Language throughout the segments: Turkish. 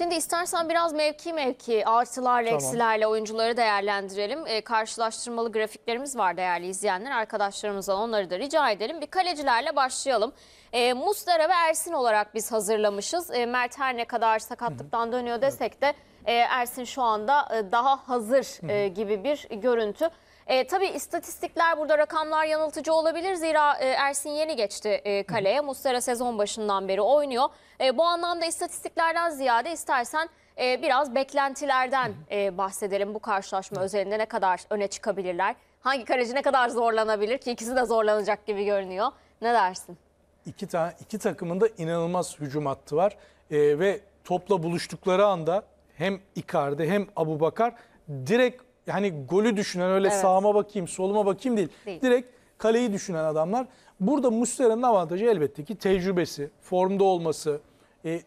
Şimdi istersen biraz mevki mevki artılarla tamam. eksilerle oyuncuları değerlendirelim. E, karşılaştırmalı grafiklerimiz var değerli izleyenler. Arkadaşlarımızdan onları da rica edelim. Bir kalecilerle başlayalım. E, ee, Mustara ve Ersin olarak biz hazırlamışız. E, Mert her ne kadar sakatlıktan Hı -hı. dönüyor desek de e, Ersin şu anda e, daha hazır e, gibi bir görüntü. E, tabii istatistikler burada rakamlar yanıltıcı olabilir. Zira e, Ersin yeni geçti e, kaleye. Mustera sezon başından beri oynuyor. E, bu anlamda istatistiklerden ziyade istersen e, biraz beklentilerden e, bahsedelim. Bu karşılaşma özelinde ne kadar öne çıkabilirler? Hangi kaleci ne kadar zorlanabilir ki ikisi de zorlanacak gibi görünüyor. Ne dersin? İki, ta iki takımın da inanılmaz hücum hattı var. E, ve topla buluştukları anda hem Icardi hem Abubakar direkt hani golü düşünen öyle evet. sağıma bakayım, soluma bakayım değil. değil. Direkt kaleyi düşünen adamlar. Burada Mustera'nın avantajı elbette ki tecrübesi, formda olması, e,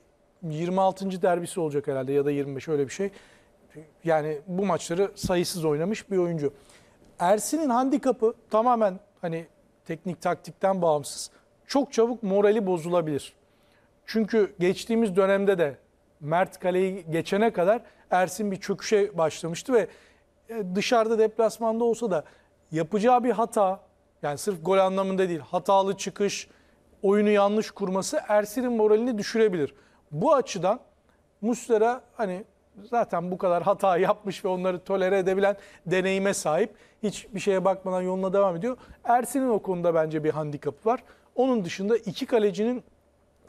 26. derbisi olacak herhalde ya da 25 öyle bir şey. Yani bu maçları sayısız oynamış bir oyuncu. Ersin'in handikapı tamamen hani teknik taktikten bağımsız. Çok çabuk morali bozulabilir. Çünkü geçtiğimiz dönemde de Mert kaleyi geçene kadar Ersin bir çöküşe başlamıştı ve e, dışarıda deplasmanda olsa da yapacağı bir hata yani sırf gol anlamında değil hatalı çıkış, oyunu yanlış kurması Ersin'in moralini düşürebilir. Bu açıdan Muslera hani zaten bu kadar hata yapmış ve onları tolere edebilen deneyime sahip. Hiçbir şeye bakmadan yoluna devam ediyor. Ersin'in o konuda bence bir handikapı var. Onun dışında iki kalecinin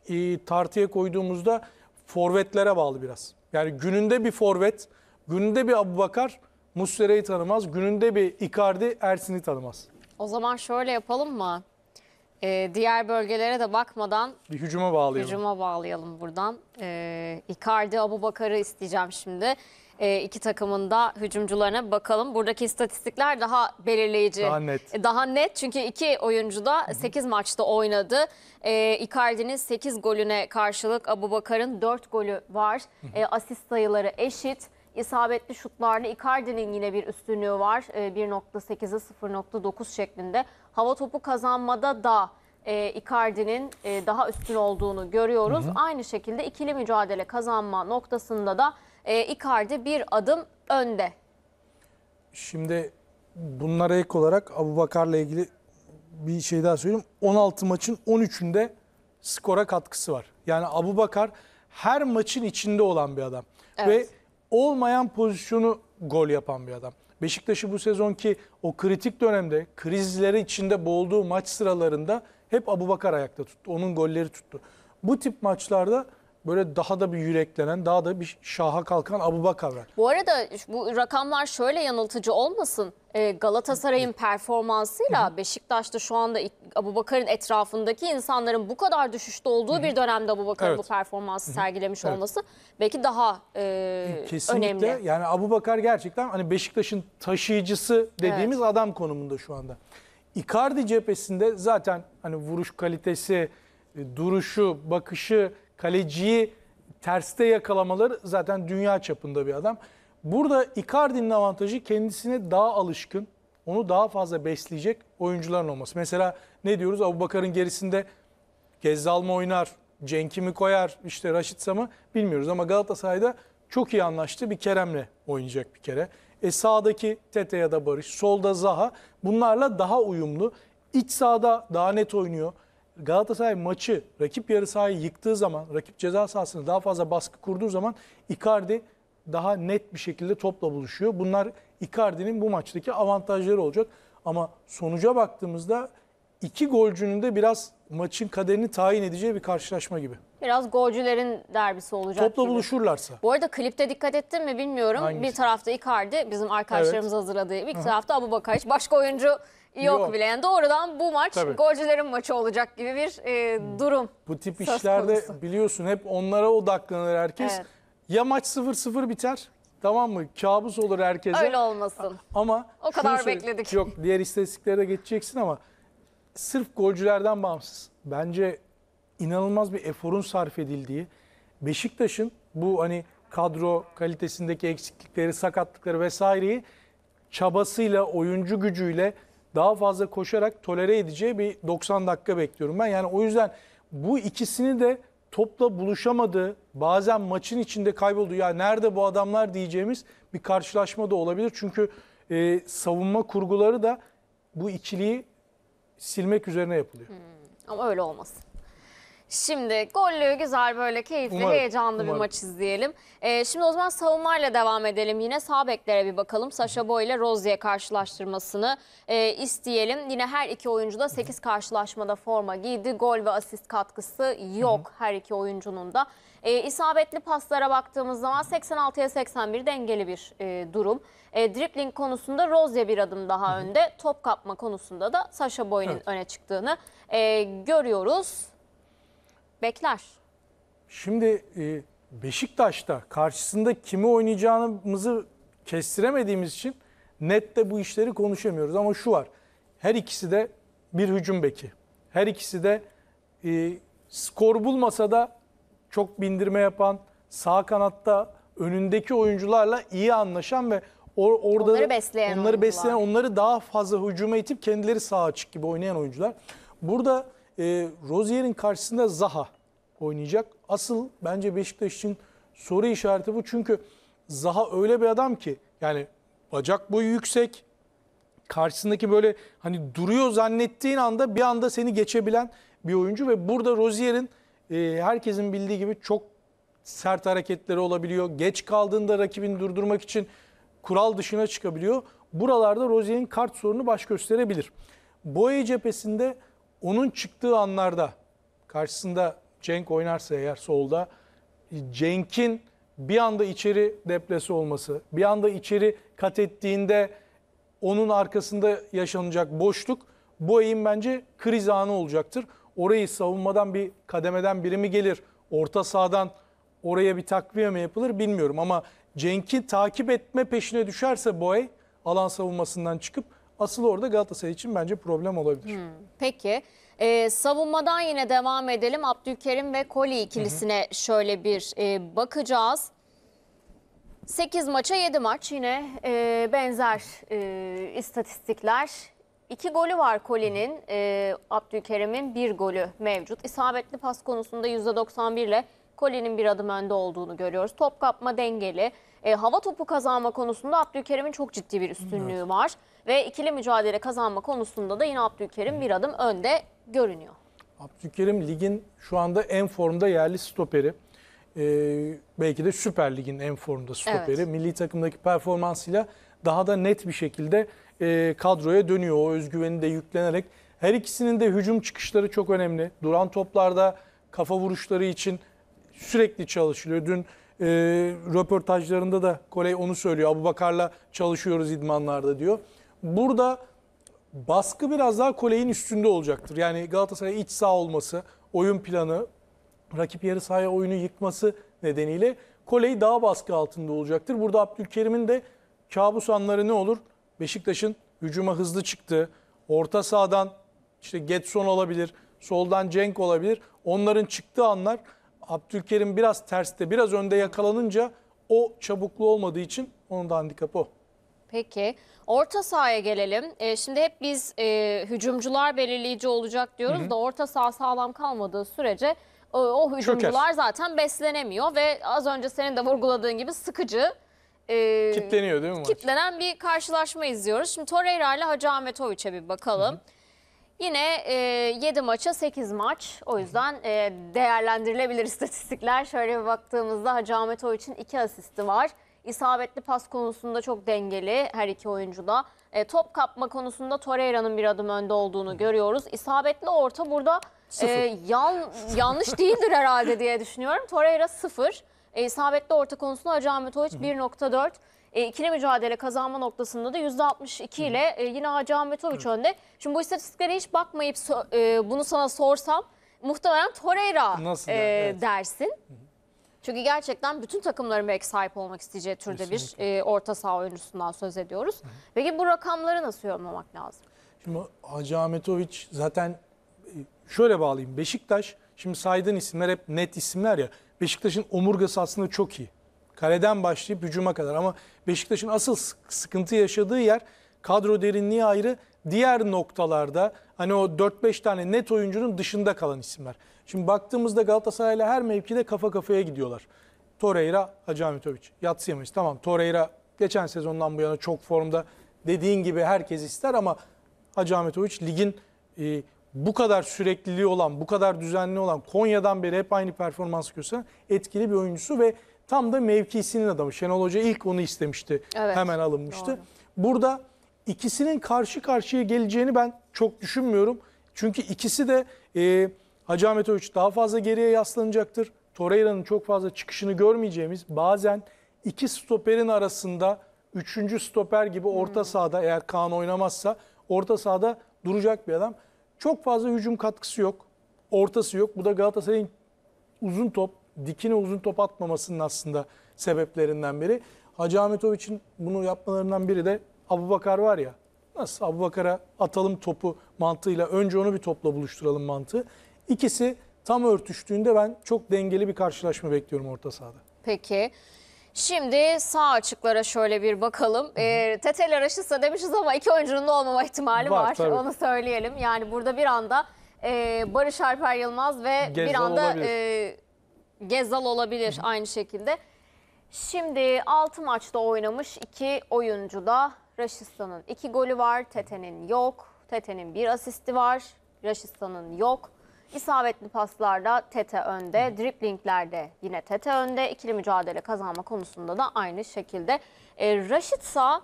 e, tartıya koyduğumuzda forvetlere bağlı biraz. Yani gününde bir forvet, gününde bir Abubakar Bakar Muslera'yı tanımaz. Gününde bir Icardi Ersin'i tanımaz. O zaman şöyle yapalım mı? Ee, diğer bölgelere de bakmadan Bir hücuma bağlayalım. hücuma bağlayalım buradan. Ee, Icardi, Bakarı isteyeceğim şimdi. Ee, iki takımın da hücumcularına bakalım. Buradaki istatistikler daha belirleyici. Daha net. E, Daha net çünkü iki oyuncu da 8 maçta oynadı. Ee, Icardi'nin 8 golüne karşılık Abu Bakar'ın 4 golü var. Ee, asist sayıları eşit isabetli şutlarla Icardi'nin yine bir üstünlüğü var. 1.8'e 0.9 şeklinde. Hava topu kazanmada da e, Icardi'nin e, daha üstün olduğunu görüyoruz. Hı hı. Aynı şekilde ikili mücadele kazanma noktasında da e, Icardi bir adım önde. Şimdi bunlara ek olarak Abu Bakar'la ilgili bir şey daha söyleyeyim. 16 maçın 13'ünde skora katkısı var. Yani Abu Bakar her maçın içinde olan bir adam. Evet. Ve olmayan pozisyonu gol yapan bir adam. Beşiktaş'ı bu sezonki o kritik dönemde krizleri içinde boğulduğu maç sıralarında hep Abubakar ayakta tuttu. Onun golleri tuttu. Bu tip maçlarda böyle daha da bir yüreklenen, daha da bir şaha kalkan Abu Bakar var. Bu arada bu rakamlar şöyle yanıltıcı olmasın. Ee, Galatasaray'ın performansıyla Beşiktaş'ta şu anda Abu Bakar'ın etrafındaki insanların bu kadar düşüşte olduğu bir dönemde Abu Bakar'ın evet. bu performansı sergilemiş evet. olması belki daha e, e, Kesinlikle. önemli. Yani Abu Bakar gerçekten hani Beşiktaş'ın taşıyıcısı dediğimiz evet. adam konumunda şu anda. Icardi cephesinde zaten hani vuruş kalitesi, e, duruşu, bakışı kaleciyi terste yakalamaları zaten dünya çapında bir adam. Burada Icardi'nin avantajı kendisine daha alışkın, onu daha fazla besleyecek oyuncuların olması. Mesela ne diyoruz? Abubakar'ın gerisinde Gezzal mı oynar, Cenk'i mi koyar, işte Raşitsa mı bilmiyoruz. Ama Galatasaray'da çok iyi anlaştı. Bir Kerem'le oynayacak bir kere. E sağdaki Tete ya da Barış, solda Zaha bunlarla daha uyumlu. İç sahada daha net oynuyor. Galatasaray maçı rakip yarı sahayı yıktığı zaman, rakip ceza sahasını daha fazla baskı kurduğu zaman Icardi daha net bir şekilde topla buluşuyor. Bunlar Icardi'nin bu maçtaki avantajları olacak. Ama sonuca baktığımızda iki golcünün de biraz maçın kaderini tayin edeceği bir karşılaşma gibi. Biraz golcülerin derbisi olacak Topla gibi. buluşurlarsa. Bu arada klipte dikkat ettin mi bilmiyorum. Hangisi? Bir tarafta Icardi bizim arkadaşlarımız evet. hazırladığı. Bir tarafta Abu Bakar. Hiç başka oyuncu yok, yok bile. Yani doğrudan bu maç Tabii. golcülerin maçı olacak gibi bir e, hmm. durum. Bu tip işlerde konusu. biliyorsun hep onlara odaklanır herkes. Evet. Ya maç 0-0 biter Tamam mı? Kabus olur herkese. Öyle olmasın. Ama o kadar bekledik. Yok diğer istatistiklere de geçeceksin ama sırf golcülerden bağımsız. Bence inanılmaz bir eforun sarf edildiği, Beşiktaş'ın bu hani kadro kalitesindeki eksiklikleri, sakatlıkları vesaireyi çabasıyla, oyuncu gücüyle daha fazla koşarak tolere edeceği bir 90 dakika bekliyorum ben. Yani o yüzden bu ikisini de topla buluşamadı. bazen maçın içinde kayboldu ya nerede bu adamlar diyeceğimiz bir karşılaşma da olabilir. Çünkü e, savunma kurguları da bu ikiliyi silmek üzerine yapılıyor. Hmm, ama öyle olmasın. Şimdi gollü güzel böyle keyifli umarım, heyecanlı umarım. bir maç izleyelim. Ee, şimdi o zaman savunmayla devam edelim. Yine sağ beklere bir bakalım. Sasha Boy ile Rozier karşılaştırmasını e, isteyelim. Yine her iki oyuncu da 8 karşılaşmada forma giydi. Gol ve asist katkısı yok Hı -hı. her iki oyuncunun da. E, isabetli paslara baktığımız zaman 86'ya 81 dengeli bir e, durum. E, dribbling konusunda Rozya bir adım daha önde. Top kapma konusunda da Sasha Boy'un evet. öne çıktığını e, görüyoruz. Bekler. Şimdi e, Beşiktaş'ta karşısında kimi oynayacağımızı kestiremediğimiz için nette bu işleri konuşamıyoruz. Ama şu var, her ikisi de bir hücum beki. Her ikisi de e, skor bulmasa da çok bindirme yapan, sağ kanatta önündeki oyuncularla iyi anlaşan ve or orada onları besleyen, onları, besleyen onları daha fazla hücuma itip kendileri sağa açık gibi oynayan oyuncular. Burada e, Rozier'in karşısında Zaha oynayacak. Asıl bence Beşiktaş için soru işareti bu. Çünkü Zaha öyle bir adam ki yani bacak boyu yüksek. Karşısındaki böyle hani duruyor zannettiğin anda bir anda seni geçebilen bir oyuncu ve burada Rozier'in ee, herkesin bildiği gibi çok sert hareketleri olabiliyor. Geç kaldığında rakibini durdurmak için kural dışına çıkabiliyor. Buralarda Rozier'in kart sorunu baş gösterebilir. Boye cephesinde onun çıktığı anlarda karşısında Cenk oynarsa eğer solda Cenk'in bir anda içeri deplesi olması, bir anda içeri kat ettiğinde onun arkasında yaşanacak boşluk Boye'in bence kriz anı olacaktır orayı savunmadan bir kademeden biri mi gelir? Orta sahadan oraya bir takviye mi yapılır bilmiyorum ama Cenk'i takip etme peşine düşerse Boy alan savunmasından çıkıp asıl orada Galatasaray için bence problem olabilir. Hmm, peki ee, savunmadan yine devam edelim. Abdülkerim ve Koli ikilisine hı hı. şöyle bir e, bakacağız. 8 maça 7 maç yine e, benzer e, istatistikler. İki golü var Kolin'in, e, Abdülkerim'in bir golü mevcut. İsabetli pas konusunda %91 ile Kolin'in bir adım önde olduğunu görüyoruz. Top kapma dengeli. E, hava topu kazanma konusunda Abdülkerim'in çok ciddi bir üstünlüğü evet. var. Ve ikili mücadele kazanma konusunda da yine Abdülkerim bir adım önde görünüyor. Abdülkerim ligin şu anda en formda yerli stoperi. Ee, belki de Süper Lig'in en formda stoperi. Evet. Milli takımdaki performansıyla daha da net bir şekilde e, kadroya dönüyor. O özgüveni de yüklenerek. Her ikisinin de hücum çıkışları çok önemli. Duran toplarda kafa vuruşları için sürekli çalışılıyor. Dün e, röportajlarında da Koley onu söylüyor. Abu Bakar'la çalışıyoruz idmanlarda diyor. Burada baskı biraz daha Koley'in üstünde olacaktır. Yani Galatasaray iç sağ olması, oyun planı, rakip yarı sahaya oyunu yıkması nedeniyle Koley daha baskı altında olacaktır. Burada Abdülkerim'in de kabus anları ne olur? Beşiktaş'ın hücuma hızlı çıktı. Orta sahadan işte Getson olabilir, soldan Cenk olabilir. Onların çıktığı anlar Abdülkerim biraz terste, biraz önde yakalanınca o çabuklu olmadığı için onun da handikapı o. Peki. Orta sahaya gelelim. E, şimdi hep biz e, hücumcular belirleyici olacak diyoruz hı hı. da orta saha sağlam kalmadığı sürece e, o, o hücumcular Çöker. zaten beslenemiyor ve az önce senin de vurguladığın gibi sıkıcı e, Kitleniyor değil mi maç? kitlenen bir karşılaşma izliyoruz. Şimdi Torreira ile Hacı Ahmet Oviç'e bir bakalım. Yine e, 7 maça 8 maç. O yüzden e, değerlendirilebilir istatistikler. Şöyle bir baktığımızda Hacı Ahmet Oviç'in 2 asisti var. İsabetli pas konusunda çok dengeli her iki oyuncuda. E, top kapma konusunda Torreira'nın bir adım önde olduğunu görüyoruz. İsabetli orta burada e, yan, yanlış değildir herhalde diye düşünüyorum. Torreira 0. E, isabetli orta konusunda Acami Toiç 1.4. E, ikili mücadele kazanma noktasında da %62 ile e, yine Hacı Metoviç önde. Şimdi bu istatistiklere hiç bakmayıp so- e, bunu sana sorsam muhtemelen Torreira e, evet. dersin. Çünkü gerçekten bütün takımların belki sahip olmak isteyeceği türde bir e, orta saha oyuncusundan söz ediyoruz. Peki bu rakamları nasıl yorumlamak lazım? Şimdi Hacı Ahmetoviç zaten e, şöyle bağlayayım. Beşiktaş şimdi saydığın isimler hep net isimler ya. Beşiktaş'ın omurgası aslında çok iyi. Kaleden başlayıp hücuma kadar ama Beşiktaş'ın asıl sıkıntı yaşadığı yer kadro derinliği ayrı. Diğer noktalarda hani o 4-5 tane net oyuncunun dışında kalan isimler. Şimdi baktığımızda Galatasaray'la her mevkide kafa kafaya gidiyorlar. Torreira, Hacı Ahmetovic. Yatsıyamayız. Tamam Torreira geçen sezondan bu yana çok formda. Dediğin gibi herkes ister ama Hacı ligin e, bu kadar sürekliliği olan, bu kadar düzenli olan Konya'dan beri hep aynı performans gösteren etkili bir oyuncusu ve tam da mevkisinin adamı. Şenol Hoca ilk onu istemişti. Evet, hemen alınmıştı. Doğru. Burada ikisinin karşı karşıya geleceğini ben çok düşünmüyorum. Çünkü ikisi de e, Hacı Ahmet Öğüç daha fazla geriye yaslanacaktır. Torreira'nın çok fazla çıkışını görmeyeceğimiz bazen iki stoperin arasında üçüncü stoper gibi orta hmm. sahada eğer Kaan oynamazsa orta sahada duracak bir adam. Çok fazla hücum katkısı yok. Ortası yok. Bu da Galatasaray'ın uzun top, dikine uzun top atmamasının aslında sebeplerinden biri. Hacı Ahmetoviç'in bunu yapmalarından biri de Abu Bakar var ya. Nasıl Abu Bakar'a atalım topu mantığıyla önce onu bir topla buluşturalım mantığı. İkisi tam örtüştüğünde ben çok dengeli bir karşılaşma bekliyorum orta sahada. Peki. Şimdi sağ açıklara şöyle bir bakalım. E, Tetel Araş'ısa demişiz ama iki oyuncunun da olmama ihtimali var. var. Onu söyleyelim. Yani burada bir anda e, Barış Alper Yılmaz ve Gezzal bir anda olabilir. E, Gezzal olabilir aynı şekilde. Şimdi 6 maçta oynamış iki oyuncu da Raşistan'ın 2 golü var, Tete'nin yok. Tete'nin bir asisti var, Raşistan'ın yok. İsabetli paslarda Tete önde, driplinglerde yine Tete önde. İkili mücadele kazanma konusunda da aynı şekilde. E, Raşit Sağ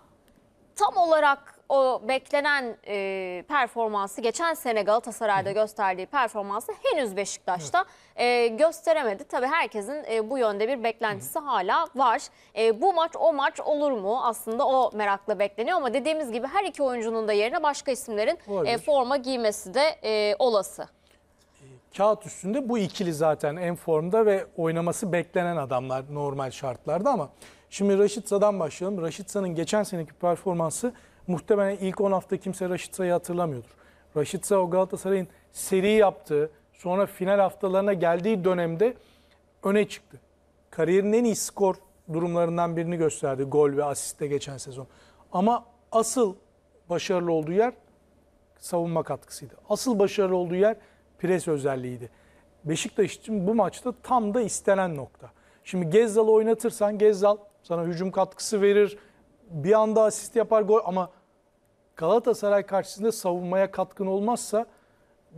tam olarak o beklenen e, performansı geçen sene Galatasaray'da gösterdiği performansı henüz Beşiktaş'ta e, gösteremedi. Tabii herkesin e, bu yönde bir beklentisi hala var. E, bu maç o maç olur mu? Aslında o merakla bekleniyor ama dediğimiz gibi her iki oyuncunun da yerine başka isimlerin e, forma giymesi de e, olası kağıt üstünde bu ikili zaten en formda ve oynaması beklenen adamlar normal şartlarda ama şimdi Raşitsa'dan başlayalım. Raşitsa'nın geçen seneki performansı muhtemelen ilk 10 hafta kimse Raşitsa'yı hatırlamıyordur. Raşitsa o Galatasaray'ın seri yaptığı, sonra final haftalarına geldiği dönemde öne çıktı. Kariyerin en iyi skor durumlarından birini gösterdi gol ve asiste geçen sezon. Ama asıl başarılı olduğu yer savunma katkısıydı. Asıl başarılı olduğu yer pres özelliğiydi. Beşiktaş için bu maçta tam da istenen nokta. Şimdi Gezzal'ı oynatırsan Gezzal sana hücum katkısı verir. Bir anda asist yapar gol ama Galatasaray karşısında savunmaya katkın olmazsa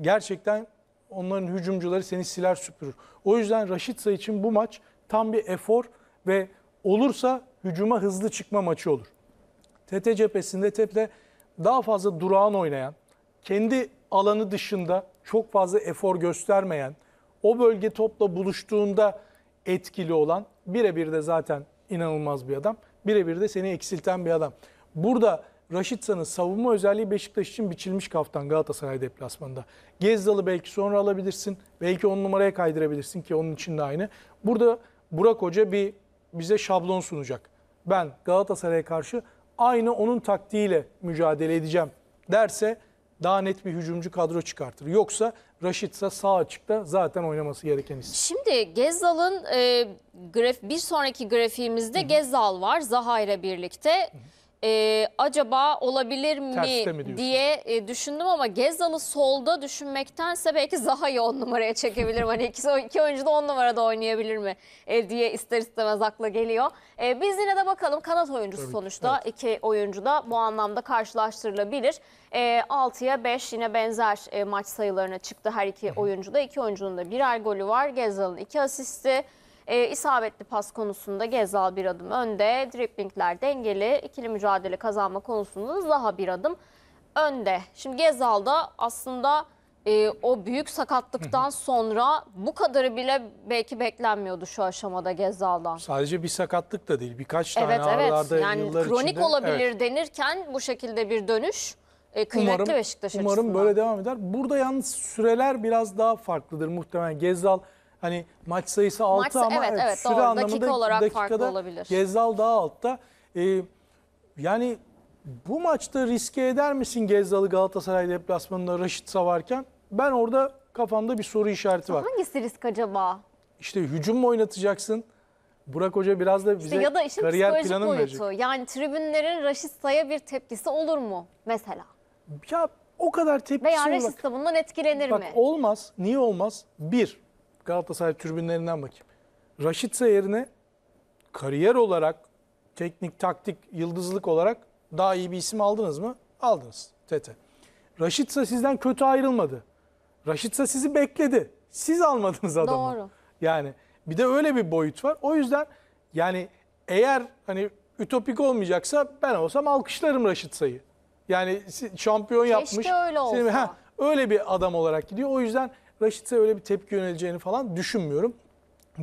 gerçekten onların hücumcuları seni siler süpürür. O yüzden Raşitsa için bu maç tam bir efor ve olursa hücuma hızlı çıkma maçı olur. TT cephesinde Tepe daha fazla durağan oynayan, kendi alanı dışında çok fazla efor göstermeyen, o bölge topla buluştuğunda etkili olan, birebir de zaten inanılmaz bir adam. Birebir de seni eksilten bir adam. Burada Raşitsa'nın savunma özelliği Beşiktaş için biçilmiş kaftan Galatasaray deplasmanında. Gezdal'ı belki sonra alabilirsin. Belki on numaraya kaydırabilirsin ki onun için de aynı. Burada Burak Hoca bir bize şablon sunacak. Ben Galatasaray'a karşı aynı onun taktiğiyle mücadele edeceğim derse daha net bir hücumcu kadro çıkartır. Yoksa Raşitsa sağ açıkta zaten oynaması gereken isim. Şimdi Gezal'ın e, graf bir sonraki grafiğimizde Hı -hı. Gezzal var Zaha'yla birlikte. Hı -hı e, acaba olabilir mi, mi diye e, düşündüm ama Gezal'ı solda düşünmektense belki Zaha'yı on numaraya çekebilirim. hani iki, iki oyuncu da on numarada oynayabilir mi e, diye ister istemez akla geliyor. E, biz yine de bakalım kanat oyuncusu Tabii, sonuçta evet. iki oyuncu da bu anlamda karşılaştırılabilir. E, 6'ya 5 yine benzer e, maç sayılarına çıktı her iki oyuncu da. İki oyuncunun da birer golü var. Gezal'ın iki asisti. E, isabetli pas konusunda Gezal bir adım önde. Driplingler dengeli. ikili mücadele kazanma konusunda daha bir adım önde. Şimdi Gezal da aslında e, o büyük sakatlıktan sonra bu kadarı bile belki beklenmiyordu şu aşamada Gezal'dan. Sadece bir sakatlık da değil birkaç tane evet, aralarda evet. yani yıllar kronik olabilir evet. denirken bu şekilde bir dönüş e, kıymetli umarım, Beşiktaş umarım açısından. Umarım böyle devam eder. Burada yalnız süreler biraz daha farklıdır muhtemelen. Gezal Hani maç sayısı 6 maç, ama evet, evet, süre doğru. anlamında dakika olarak dakikada olabilir. Gezzal daha altta. Ee, yani bu maçta riske eder misin Gezzal'ı Galatasaray deplasmanında Raşitsa savarken? Ben orada kafamda bir soru işareti var. Hangisi risk acaba? İşte hücum mu oynatacaksın? Burak Hoca biraz da bize İşte ya da işin kariyer planı boyutu. verecek. Yani tribünlerin saya bir tepkisi olur mu mesela? Ya o kadar tepkisi Veya Raşitsa bundan etkilenir bak, mi? Bak olmaz. Niye olmaz? Bir, Galatasaray tribünlerinden bakayım. Raşitse yerine kariyer olarak, teknik, taktik, yıldızlık olarak daha iyi bir isim aldınız mı? Aldınız. Tete. Raşitse sizden kötü ayrılmadı. Raşitse sizi bekledi. Siz almadınız adamı. Doğru. Yani bir de öyle bir boyut var. O yüzden yani eğer hani ütopik olmayacaksa ben olsam alkışlarım Raşitsa'yı. Yani şampiyon Keşke yapmış. Keşke öyle olsa. Senin, heh, öyle bir adam olarak gidiyor. O yüzden Raşit'e öyle bir tepki yöneleceğini falan düşünmüyorum.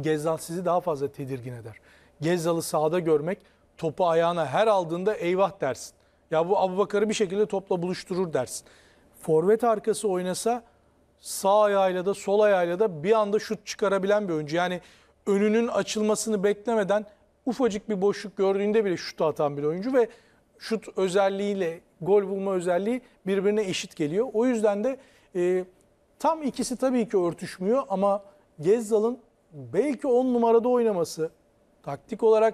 Gezzal sizi daha fazla tedirgin eder. Gezzal'ı sahada görmek topu ayağına her aldığında eyvah dersin. Ya bu Abubakar'ı bir şekilde topla buluşturur dersin. Forvet arkası oynasa sağ ayağıyla da sol ayağıyla da bir anda şut çıkarabilen bir oyuncu. Yani önünün açılmasını beklemeden ufacık bir boşluk gördüğünde bile şutu atan bir oyuncu ve şut özelliğiyle gol bulma özelliği birbirine eşit geliyor. O yüzden de e, Tam ikisi tabii ki örtüşmüyor ama Gezzal'ın belki 10 numarada oynaması taktik olarak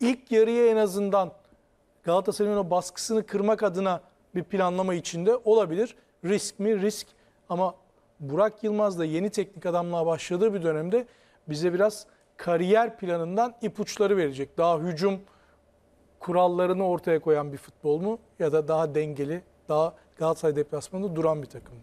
ilk yarıya en azından Galatasaray'ın o baskısını kırmak adına bir planlama içinde olabilir. Risk mi? Risk. Ama Burak Yılmaz da yeni teknik adamlığa başladığı bir dönemde bize biraz kariyer planından ipuçları verecek. Daha hücum kurallarını ortaya koyan bir futbol mu ya da daha dengeli, daha Galatasaray deplasmanında duran bir takım mı?